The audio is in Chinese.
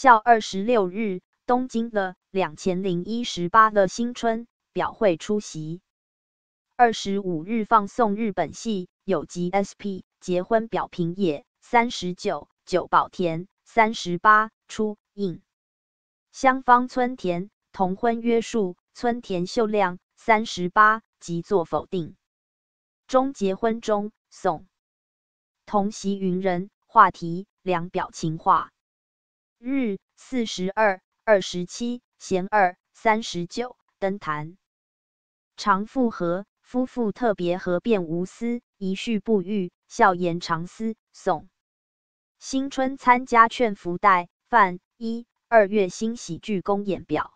校二十六日，东京的两千零一十八的新春表会出席。二十五日放送日本系有集 SP 结婚表平野三十九久保田三十八出印，乡方村田同婚约束村田秀亮三十八即作否定中结婚中送同席云人话题两表情化。日四十二，二十七弦二，三十九登坛，常复合夫妇特别合，便无私一叙不遇，笑言常思。宋新春参加劝福带范一二月新喜剧公演表。